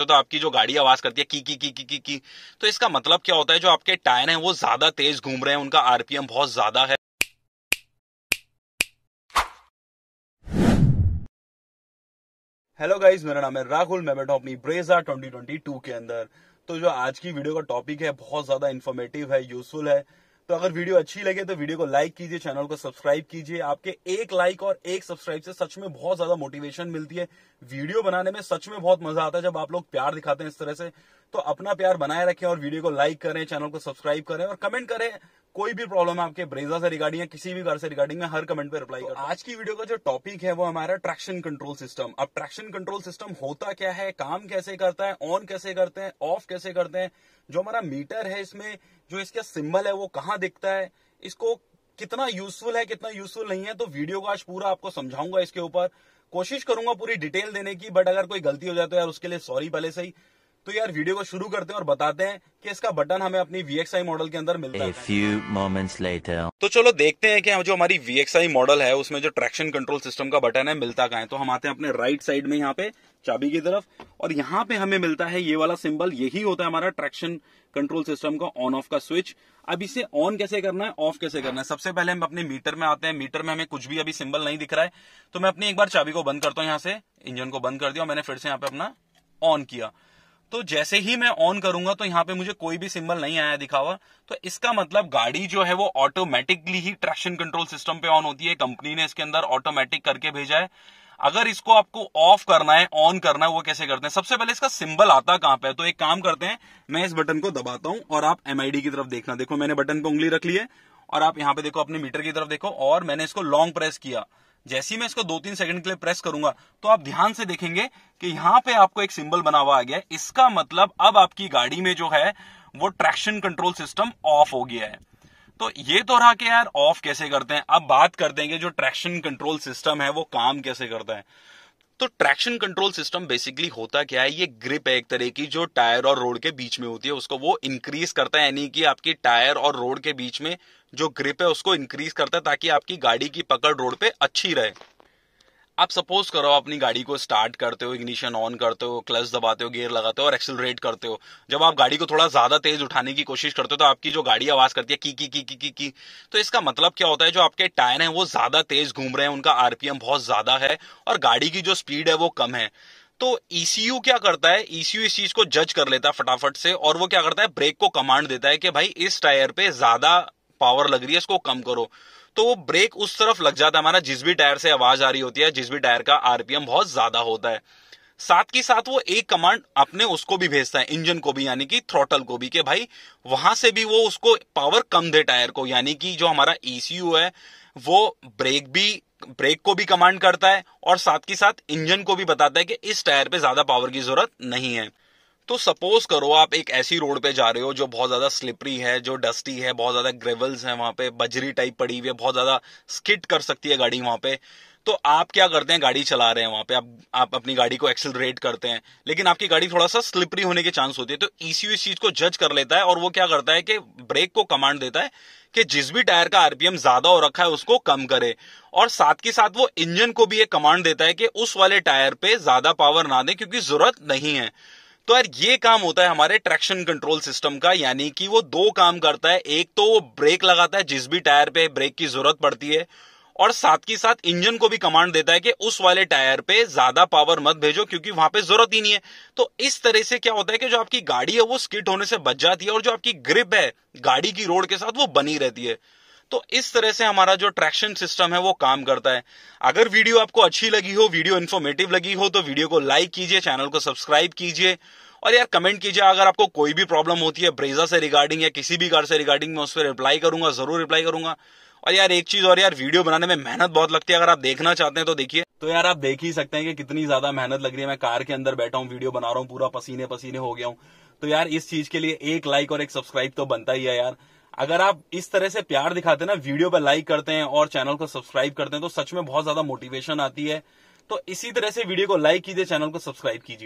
तो आपकी जो गाड़ी आवाज करती है की की की की की की तो इसका मतलब क्या होता है जो आपके टायर हैं वो ज्यादा तेज घूम रहे हैं उनका आरपीएम बहुत ज्यादा है हेलो गाइस मेरा नाम है राहुल मैं बैठा अपनी ब्रेजा 2022 के अंदर तो जो आज की वीडियो का टॉपिक है बहुत ज्यादा इन्फॉर्मेटिव है यूजफुल है तो अगर वीडियो अच्छी लगे तो वीडियो को लाइक कीजिए चैनल को सब्सक्राइब कीजिए आपके एक लाइक और एक सब्सक्राइब से सच में बहुत ज्यादा मोटिवेशन मिलती है वीडियो बनाने में सच में बहुत मजा आता है जब आप लोग प्यार दिखाते हैं इस तरह से तो अपना प्यार बनाए रखें और वीडियो को लाइक करें चैनल को सब्सक्राइब करें और कमेंट करें कोई भी प्रॉब्लम है आपके ब्रेजा से रिगार्डिंग या किसी भी कार से रिगार्डिंग में हर कमेंट पे रिप्लाई तो आज की वीडियो का जो टॉपिक है वो हमारा ट्रैक्शन कंट्रोल सिस्टम अब ट्रैक्शन कंट्रोल सिस्टम होता क्या है काम कैसे करता है ऑन कैसे करते हैं ऑफ कैसे करते हैं जो हमारा मीटर है इसमें जो इसका सिंबल है वो कहाँ दिखता है इसको कितना यूजफुल है कितना यूजफुल नहीं है तो वीडियो को आज पूरा आपको समझाऊंगा इसके ऊपर कोशिश करूंगा पूरी डिटेल देने की बट अगर कोई गलती हो जाए तो यार उसके लिए सॉरी पहले से ही तो यार वीडियो को शुरू करते हैं और बताते हैं कि इसका बटन हमें अपनी VXI मॉडल के अंदर मिलता A few moments later. तो चलो देखते हैं कि हम जो हमारी VXI मॉडल है उसमें जो ट्रैक्शन कंट्रोल सिस्टम का बटन है मिलता कहा है तो हम आते हैं अपने राइट साइड में यहाँ पे चाबी की तरफ और यहाँ पे हमें मिलता है ये वाला सिंबल यही होता है हमारा ट्रैक्शन कंट्रोल सिस्टम का ऑन ऑफ का स्विच अब इसे ऑन कैसे करना है ऑफ कैसे करना है सबसे पहले हम अपने मीटर में आते हैं मीटर में हमें कुछ भी अभी सिंबल नहीं दिख रहा है तो मैं अपनी एक बार चाबी को बंद करता हूँ यहाँ से इंजन को बंद कर दिया मैंने फिर से यहाँ पे अपना ऑन किया तो जैसे ही मैं ऑन करूंगा तो यहाँ पे मुझे कोई भी सिंबल नहीं आया दिखा हुआ तो इसका मतलब गाड़ी जो है वो ऑटोमेटिकली ही ट्रैक्शन कंट्रोल सिस्टम पे ऑन होती है कंपनी ने इसके अंदर ऑटोमेटिक करके भेजा है अगर इसको आपको ऑफ करना है ऑन करना है वो कैसे करते हैं सबसे पहले इसका सिंबल आता कहां पे है तो एक काम करते हैं मैं इस बटन को दबाता हूं और आप एमआईडी की तरफ देखना देखो मैंने बटन पे उंगली रख ली है और आप यहां पे देखो अपने मीटर की तरफ देखो और मैंने इसको लॉन्ग प्रेस किया जैसे ही मैं इसको दो तीन सेकंड के लिए प्रेस करूंगा तो आप ध्यान से देखेंगे कि यहाँ पे आपको एक सिंबल बना हुआ आ गया है इसका मतलब अब आपकी गाड़ी में जो है वो ट्रैक्शन कंट्रोल सिस्टम ऑफ हो गया है तो ये तो रहा कि यार ऑफ कैसे करते हैं अब बात कर देंगे जो ट्रैक्शन कंट्रोल सिस्टम है वो काम कैसे करता है तो ट्रैक्शन कंट्रोल सिस्टम बेसिकली होता क्या है ये ग्रिप है एक तरह की जो टायर और रोड के बीच में होती है उसको वो इंक्रीज करता है यानी कि आपकी टायर और रोड के बीच में जो ग्रिप है उसको इंक्रीज करता है ताकि आपकी गाड़ी की पकड़ रोड पे अच्छी रहे आप सपोज करो अपनी गाड़ी को स्टार्ट करते हो इग्निशन ऑन करते हो क्लच दबाते हो गियर लगाते हो और एक्सेलरेट करते हो जब आप गाड़ी को थोड़ा ज्यादा तेज उठाने की कोशिश करते हो तो आपकी जो गाड़ी आवाज करती है की की की की की की तो इसका मतलब क्या होता है जो आपके टायर हैं वो ज्यादा तेज घूम रहे हैं उनका आरपीएम बहुत ज्यादा है और गाड़ी की जो स्पीड है वो कम है तो ईसीयू e क्या करता है ईसीयू e इस चीज को जज कर लेता है फटाफट से और वो क्या करता है ब्रेक को कमांड देता है कि भाई इस टायर पे ज्यादा पावर लग रही है इसको कम करो तो वो ब्रेक उस तरफ लग जाता है हमारा जिस भी टायर से आवाज आ रही होती है जिस भी टायर का आरपीएम बहुत ज्यादा होता है साथ ही साथ वो एक कमांड अपने उसको भी भेजता है इंजन को भी यानी कि थ्रोटल को भी के भाई वहां से भी वो उसको पावर कम दे टायर को यानी कि जो हमारा ईसीयू e है वो ब्रेक भी ब्रेक को भी कमांड करता है और साथ ही साथ इंजन को भी बताता है कि इस टायर पे ज्यादा पावर की जरूरत नहीं है तो सपोज करो आप एक ऐसी रोड पे जा रहे हो जो बहुत ज्यादा स्लिपरी है जो डस्टी है बहुत ज्यादा ग्रेवल्स है वहां पे बजरी टाइप पड़ी हुई है बहुत ज्यादा स्किट कर सकती है गाड़ी वहां पे तो आप क्या करते हैं गाड़ी चला रहे हैं वहां पे आप आप अपनी गाड़ी को एक्सेलरेट करते हैं लेकिन आपकी गाड़ी थोड़ा सा स्लिपरी होने के चांस होती है तो ईसी इस चीज को जज कर लेता है और वो क्या करता है कि ब्रेक को कमांड देता है कि जिस भी टायर का आरपीएम ज्यादा हो रखा है उसको कम करे और साथ के साथ वो इंजन को भी एक कमांड देता है कि उस वाले टायर पे ज्यादा पावर ना दे क्योंकि जरूरत नहीं है तो यार ये काम होता है हमारे ट्रैक्शन कंट्रोल सिस्टम का यानी कि वो दो काम करता है एक तो वो ब्रेक लगाता है जिस भी टायर पे ब्रेक की जरूरत पड़ती है और साथ ही साथ इंजन को भी कमांड देता है कि उस वाले टायर पे ज्यादा पावर मत भेजो क्योंकि वहां पे जरूरत ही नहीं है तो इस तरह से क्या होता है कि जो आपकी गाड़ी है वो स्किट होने से बच जाती है और जो आपकी ग्रिप है गाड़ी की रोड के साथ वो बनी रहती है तो इस तरह से हमारा जो ट्रैक्शन सिस्टम है वो काम करता है अगर वीडियो आपको अच्छी लगी हो वीडियो इन्फॉर्मेटिव लगी हो तो वीडियो को लाइक कीजिए चैनल को सब्सक्राइब कीजिए और यार कमेंट कीजिए अगर आपको कोई भी प्रॉब्लम होती है ब्रेजा से रिगार्डिंग या किसी भी कार से रिगार्डिंग मैं उस पर रिप्लाई करूंगा जरूर रिप्लाई करूंगा और यार एक चीज और यार वीडियो बनाने में मेहनत बहुत लगती है अगर आप देखना चाहते हैं तो देखिए तो यार आप देख ही सकते हैं कि कितनी ज्यादा मेहनत लग रही है मैं कार के अंदर बैठा हूँ वीडियो बना रहा हूँ पूरा पसीने पसीने हो गया हूँ तो यार इस चीज के लिए एक लाइक और एक सब्सक्राइब तो बनता ही है यार अगर आप इस तरह से प्यार दिखाते हैं ना वीडियो पर लाइक करते हैं और चैनल को सब्सक्राइब करते हैं तो सच में बहुत ज्यादा मोटिवेशन आती है तो इसी तरह से वीडियो को लाइक कीजिए चैनल को सब्सक्राइब कीजिए